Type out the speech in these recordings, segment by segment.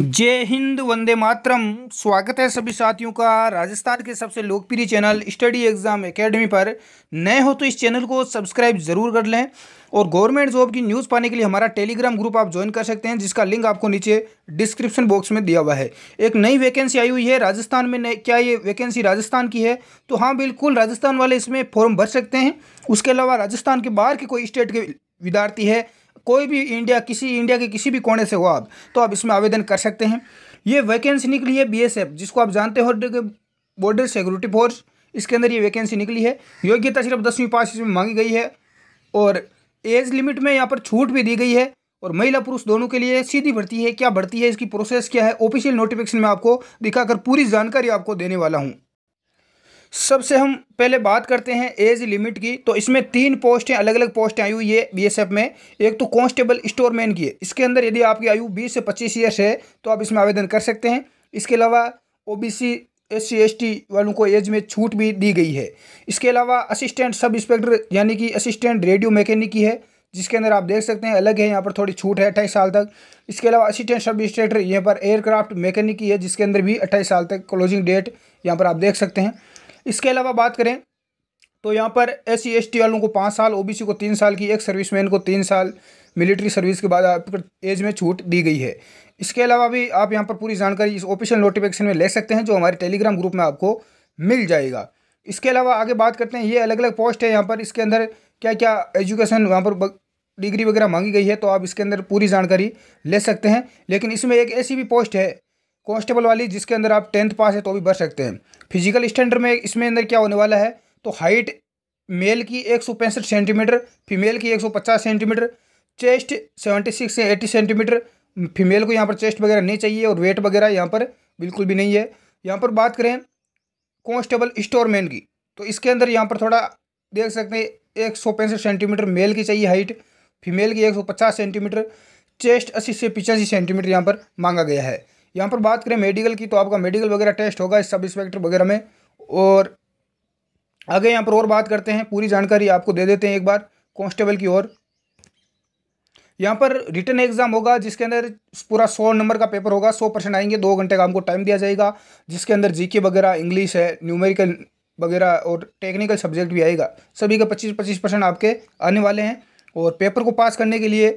जय हिंद वंदे मातरम स्वागत है सभी साथियों का राजस्थान के सबसे लोकप्रिय चैनल स्टडी एग्ज़ाम एकेडमी पर नए हो तो इस चैनल को सब्सक्राइब ज़रूर कर लें और गवर्नमेंट जॉब की न्यूज़ पाने के लिए हमारा टेलीग्राम ग्रुप आप ज्वाइन कर सकते हैं जिसका लिंक आपको नीचे डिस्क्रिप्शन बॉक्स में दिया हुआ है एक नई वैकेंसी आई हुई है राजस्थान में क्या ये वैकेंसी राजस्थान की है तो हाँ बिल्कुल राजस्थान वाले इसमें फॉर्म भर सकते हैं उसके अलावा राजस्थान के बाहर के कोई स्टेट के विद्यार्थी है कोई भी इंडिया किसी इंडिया के किसी भी कोने से हो आप तो आप इसमें आवेदन कर सकते हैं ये वैकेंसी निकली है बीएसएफ जिसको आप जानते हो बॉर्डर सिक्योरिटी फोर्स इसके अंदर ये वैकेंसी निकली है योग्यता सिर्फ दसवीं पास इसमें मांगी गई है और एज लिमिट में यहाँ पर छूट भी दी गई है और महिला पुरुष दोनों के लिए सीधी भर्ती है क्या भर्ती है इसकी प्रोसेस क्या है ऑफिशियल नोटिफिकेशन में आपको दिखाकर पूरी जानकारी आपको देने वाला हूँ सबसे हम पहले बात करते हैं एज लिमिट की तो इसमें तीन पोस्टें अलग अलग पोस्टें आई हुई है बीएसएफ में एक तो कांस्टेबल स्टोरमैन की है इसके अंदर यदि आपकी आयु 20 से 25 ईयर्स है तो आप इसमें आवेदन कर सकते हैं इसके अलावा ओबीसी एस सी वालों को एज में छूट भी दी गई है इसके अलावा असिस्टेंट सब इंस्पेक्टर यानी कि असिस्टेंट रेडियो मैकेनिक की है जिसके अंदर आप देख सकते हैं अलग है यहाँ पर थोड़ी छूट है अट्ठाईस साल तक इसके अलावा असिस्टेंट सब इंस्पेक्टर यहाँ पर एयरक्राफ्ट मैकेनिक की है जिसके अंदर भी अट्ठाईस साल तक क्लोजिंग डेट यहाँ पर आप देख सकते हैं इसके अलावा बात करें तो यहाँ पर एस सी एस टी वालों को पाँच साल ओबीसी को तीन साल की एक सर्विस मैन को तीन साल मिलिट्री सर्विस के बाद एज में छूट दी गई है इसके अलावा भी आप यहाँ पर पूरी जानकारी इस ऑफिशियल नोटिफिकेशन में ले सकते हैं जो हमारे टेलीग्राम ग्रुप में आपको मिल जाएगा इसके अलावा आगे बात करते हैं ये अलग अलग पोस्ट है यहाँ पर इसके अंदर क्या क्या एजुकेशन वहाँ पर डिग्री वगैरह मांगी गई है तो आप इसके अंदर पूरी जानकारी ले सकते हैं लेकिन इसमें एक ऐसी भी पोस्ट है कॉन्स्टेबल वाली जिसके अंदर आप टेंथ पास है तो भी भर सकते हैं फिजिकल स्टैंडर्ड में इसमें अंदर क्या होने वाला है तो हाइट मेल की एक सौ पैंसठ सेंटीमीटर फीमेल की एक सौ पचास सेंटीमीटर चेस्ट सेवेंटी सिक्स से एट्टी सेंटीमीटर फीमेल को यहाँ पर चेस्ट वगैरह नहीं चाहिए और वेट वगैरह यहाँ पर बिल्कुल भी नहीं है यहाँ पर बात करें कॉन्स्टेबल स्टोरमैन की तो इसके अंदर यहाँ पर थोड़ा देख सकते हैं एक सौ पैंसठ सेंटीमीटर मेल की चाहिए हाइट फीमेल की एक सौ पचास सेंटीमीटर चेस्ट अस्सी से पिचासी सेंटीमीटर यहाँ पर मांगा गया है यहाँ पर बात करें मेडिकल की तो आपका मेडिकल वगैरह टेस्ट होगा इस सब इंस्पेक्टर वगैरह में और आगे यहाँ पर और बात करते हैं पूरी जानकारी आपको दे देते हैं एक बार कॉन्स्टेबल की ओर यहाँ पर रिटर्न एग्जाम होगा जिसके अंदर पूरा सौ नंबर का पेपर होगा सौ परसेंट आएंगे दो घंटे का हमको टाइम दिया जाएगा जिसके अंदर जीके वगैरह इंग्लिश है न्यूमेरिकल वगैरह और टेक्निकल सब्जेक्ट भी आएगा सभी का पच्चीस पच्चीस परसेंट आपके आने वाले हैं और पेपर को पास करने के लिए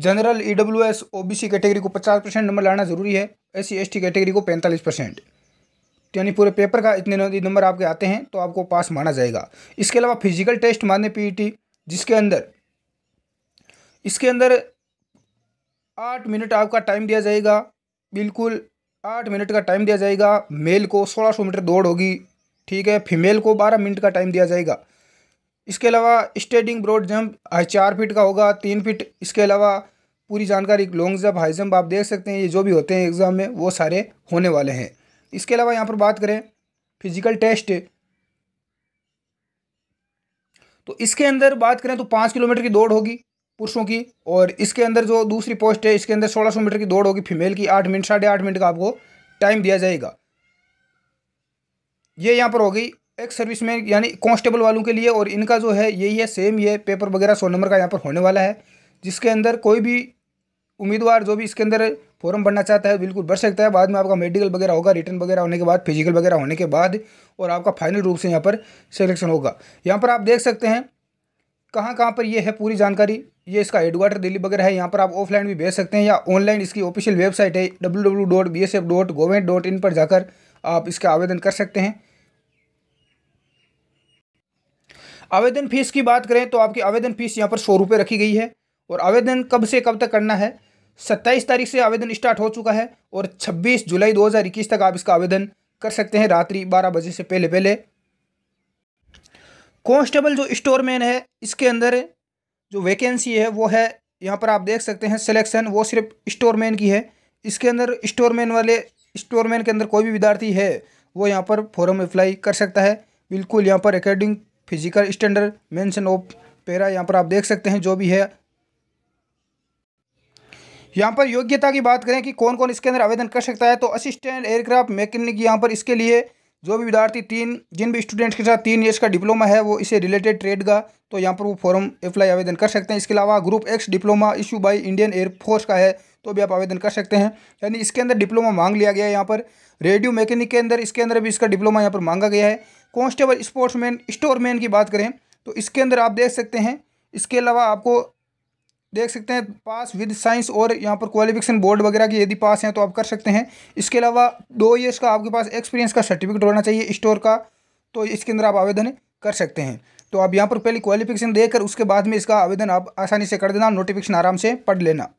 general E W S O B C category को पचास परसेंट नंबर लाना ज़रूरी है S C S T category को पैंतालीस परसेंट तो यानी पूरे पेपर का इतने नंबर आपके आते हैं तो आपको पास माना जाएगा इसके अलावा फिजिकल टेस्ट मान्य पी ई टी जिसके अंदर इसके अंदर आठ मिनट आपका टाइम दिया जाएगा बिल्कुल आठ मिनट का टाइम दिया जाएगा मेल को सोलह सौ मीटर दौड़ होगी ठीक है फीमेल को बारह मिनट का टाइम दिया जाएगा इसके अलावा स्टेडिंग ब्रॉड जंप चार फिट का होगा तीन फिट इसके अलावा पूरी जानकारी लॉन्ग जंप हाई जंप आप देख सकते हैं ये जो भी होते हैं एग्ज़ाम में वो सारे होने वाले हैं इसके अलावा यहाँ पर बात करें फिजिकल टेस्ट तो इसके अंदर बात करें तो पाँच किलोमीटर की दौड़ होगी पुरुषों की और इसके अंदर जो दूसरी पोस्ट है इसके अंदर सोलह सौ मीटर की दौड़ होगी फीमेल की आठ मिनट साढ़े आठ मिनट का आपको टाइम दिया जाएगा ये यहाँ पर हो गई एक्स सर्विस में यानी कांस्टेबल वालों के लिए और इनका जो है यही है सेम ये पेपर वगैरह सौ नंबर का यहाँ पर होने वाला है जिसके अंदर कोई भी उम्मीदवार जो भी इसके अंदर फॉर्म भरना चाहता है बिल्कुल भर सकता है बाद में आपका मेडिकल वगैरह होगा रिटर्न वगैरह होने के बाद फिजिकल वगैरह होने के बाद और आपका फाइनल रूप से यहाँ पर सिलेक्शन होगा यहाँ पर आप देख सकते हैं कहाँ कहाँ पर यह है पूरी जानकारी ये इसका हेडक्वार्टर दिल्ली वगैरह है यहाँ पर आप ऑफलाइन भी भेज सकते हैं या ऑनलाइन इसकी ऑफिशियल वेबसाइट है W W dot B S F dot dot in पर जाकर आप इसका आवेदन कर सकते हैं आवेदन फीस की बात करें तो आपकी आवेदन फीस यहाँ पर सौ रुपये रखी गई है और आवेदन कब से कब तक करना है सत्ताईस तारीख से आवेदन स्टार्ट हो चुका है और छब्बीस जुलाई दो तक आप इसका आवेदन कर सकते हैं रात्रि बारह बजे से पहले पहले कॉन्स्टेबल जो स्टोरमैन है इसके अंदर जो वैकेंसी है वो है यहाँ पर आप देख सकते हैं सिलेक्शन वो सिर्फ स्टोरमैन की है इसके अंदर स्टोरमैन वाले स्टोरमैन के अंदर कोई भी विद्यार्थी है वो यहाँ पर फॉरम अप्लाई कर सकता है बिल्कुल यहाँ पर according physical standard mention of para यहाँ पर आप देख सकते हैं जो भी है यहाँ पर योग्यता की बात करें कि कौन कौन इसके अंदर आवेदन कर सकता है तो असिस्टेंट एयरक्राफ्ट मैकेनिक यहाँ पर इसके लिए जो भी विद्यार्थी तीन जिन भी स्टूडेंट्स के साथ तीन ईयर्स का डिप्लोमा है वो इसे रिलेटेड ट्रेड का तो यहाँ पर वो फॉर्म अप्लाई आवेदन कर सकते हैं इसके अलावा group X diploma issue by Indian air force का है तो भी आप आवेदन कर सकते हैं यानी इसके अंदर डिप्लोमा मांग लिया गया है यहाँ पर रेडियो मैकेनिक के अंदर इसके अंदर भी इसका डिप्लोमा यहाँ पर मांगा गया है मैन स्पोर्ट्समैन स्टोरमैन की बात करें तो इसके अंदर आप देख सकते हैं इसके अलावा आपको देख सकते हैं पास विद साइंस और यहाँ पर क्वालिफिकेशन बोर्ड वगैरह की यदि पास हैं तो आप कर सकते हैं इसके अलावा दो ईयर्स का आपके पास एक्सपीरियंस का सर्टिफिकेट होना चाहिए स्टोर का तो इसके अंदर आप आवेदन कर सकते हैं तो आप यहाँ पर पहले क्वालिफिकेशन देकर उसके बाद में इसका आवेदन आप आसानी से कर देना नोटिफिकेशन आराम से पढ़ लेना